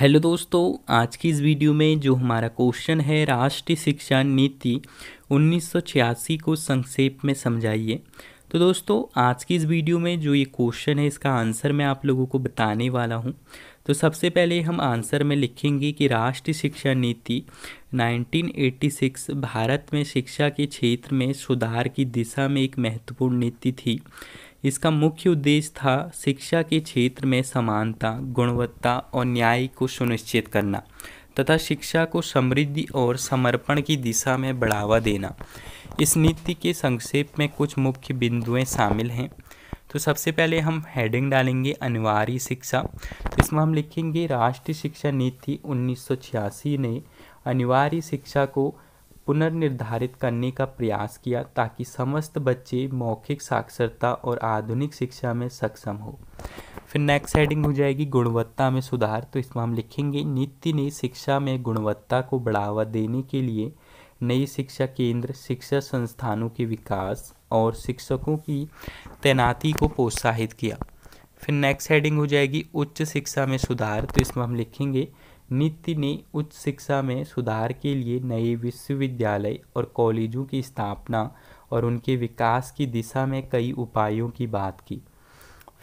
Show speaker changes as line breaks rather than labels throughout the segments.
hello दोस्तों आज की इस वीडियो में जो हमारा क्वेश्चन है राष्ट्रीय शिक्षा नीति 1986 को संक्षेप में समझाइए तो दोस्तों आज की इस वीडियो में जो ये क्वेश्चन है इसका आंसर मैं आप लोगों को बताने वाला हूँ तो सबसे पहले हम आंसर में लिखेंगे कि राष्ट्रीय शिक्षा नीति 1986 भारत में शिक्षा के क्षेत्र में सुधार की दिशा में एक महत्वपूर्ण नीति थी इसका मुख्य उद्देश्य था शिक्षा के क्षेत्र में समानता गुणवत्ता और न्याय को सुनिश्चित करना तथा शिक्षा को समृद्धि और समर्पण की दिशा में बढ़ावा देना इस नीति के संक्षेप में कुछ मुख्य बिंदुएं शामिल हैं तो सबसे पहले हम हेडिंग डालेंगे अनिवार्य शिक्षा इसमें हम लिखेंगे राष्ट्रीय शिक्षा नीति उन्नीस ने अनिवार्य शिक्षा को पुनर्निर्धारित करने का प्रयास किया ताकि समस्त बच्चे मौखिक साक्षरता और आधुनिक शिक्षा में सक्षम हो फिर नेक्स्ट हेडिंग हो जाएगी गुणवत्ता में सुधार तो इसमें हम लिखेंगे नीति ने शिक्षा में गुणवत्ता को बढ़ावा देने के लिए नई शिक्षा केंद्र शिक्षा संस्थानों के विकास और शिक्षकों की तैनाती को प्रोत्साहित किया फिर नेक्स्ट हेडिंग हो जाएगी उच्च शिक्षा में सुधार तो इसमें हम लिखेंगे नीति ने उच्च शिक्षा में सुधार के लिए नए विश्वविद्यालय और कॉलेजों की स्थापना और उनके विकास की दिशा में कई उपायों की बात की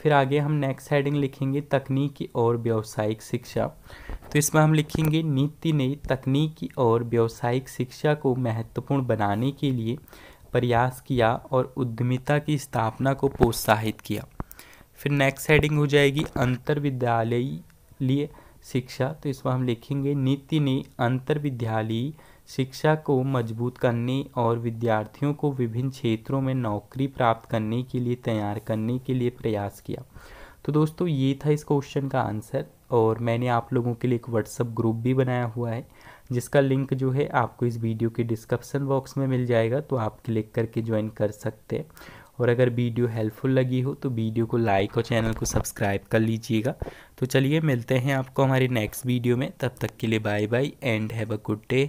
फिर आगे हम नेक्स्ट हेडिंग लिखेंगे तकनीकी और व्यावसायिक शिक्षा तो इसमें हम लिखेंगे नीति ने तकनीकी और व्यावसायिक शिक्षा को महत्वपूर्ण बनाने के लिए प्रयास किया और उद्यमिता की स्थापना को प्रोत्साहित किया फिर नेक्स्ट हेडिंग हो जाएगी विद्यालय लिए शिक्षा तो इसमें हम लिखेंगे नीति ने अंतर विद्यालय शिक्षा को मजबूत करने और विद्यार्थियों को विभिन्न क्षेत्रों में नौकरी प्राप्त करने के लिए तैयार करने के लिए प्रयास किया तो दोस्तों ये था इस क्वेश्चन का आंसर और मैंने आप लोगों के लिए एक व्हाट्सअप ग्रुप भी बनाया हुआ है जिसका लिंक जो है आपको इस वीडियो के डिस्क्रिप्शन बॉक्स में मिल जाएगा तो आप क्लिक करके ज्वाइन कर सकते हैं और अगर वीडियो हेल्पफुल लगी हो तो वीडियो को लाइक और चैनल को सब्सक्राइब कर लीजिएगा तो चलिए मिलते हैं आपको हमारे नेक्स्ट वीडियो में तब तक के लिए bye bye and have a good day